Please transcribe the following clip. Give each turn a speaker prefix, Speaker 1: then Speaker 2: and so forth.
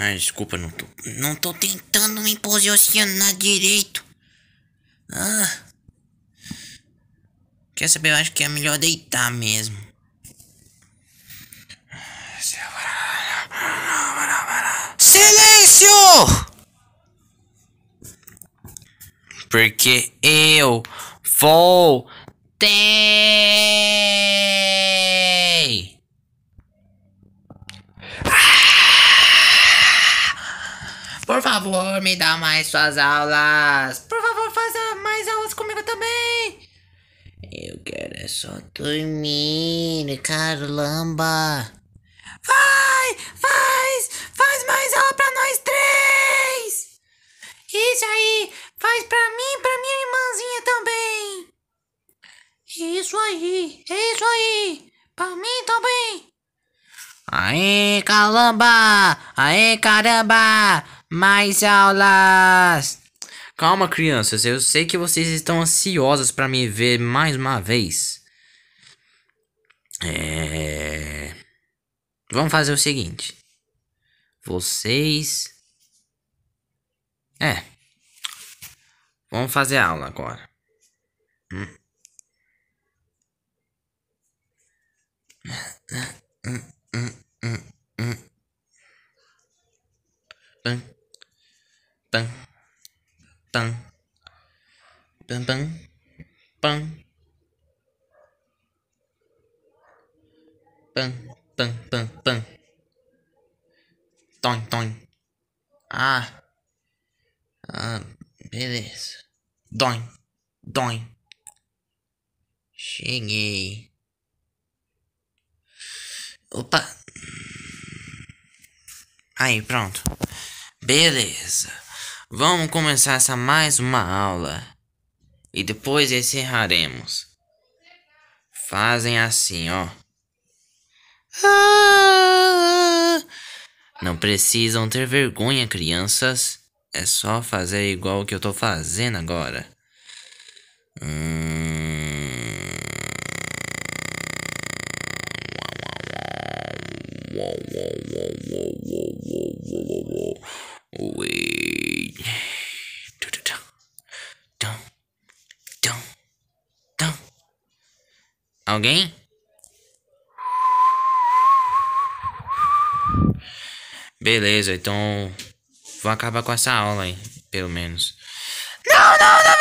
Speaker 1: Ai, desculpa, não tô. Não tô tentando me posicionar direito. Ah. Quer saber? Eu acho que é melhor deitar mesmo. Silêncio! Porque eu vou ter. favor, me dá mais suas aulas. Por favor, faça mais aulas comigo também. Eu quero é só dormir, caramba. Vai, faz, faz mais aula pra nós três. Isso aí, faz pra mim e pra minha irmãzinha também. Isso aí, isso aí, pra mim também. Aê, caramba! Aê, caramba! mais aulas. Calma, crianças, eu sei que vocês estão ansiosas para me ver mais uma vez. É... Vamos fazer o seguinte. Vocês. É. Vamos fazer aula agora. Hum. Hum, hum, hum, hum. hum, hum tan tan tan tan pan tan tan tan tan ton ton ah ah beleza doin doin cheguei opa aí pronto beleza Vamos começar essa mais uma aula e depois encerraremos. Fazem assim, ó. Ah! Não precisam ter vergonha, crianças. É só fazer igual que eu tô fazendo agora. Hum... Wait. Alguém? Beleza, então vou acabar com essa aula aí, pelo menos. Não, não, não!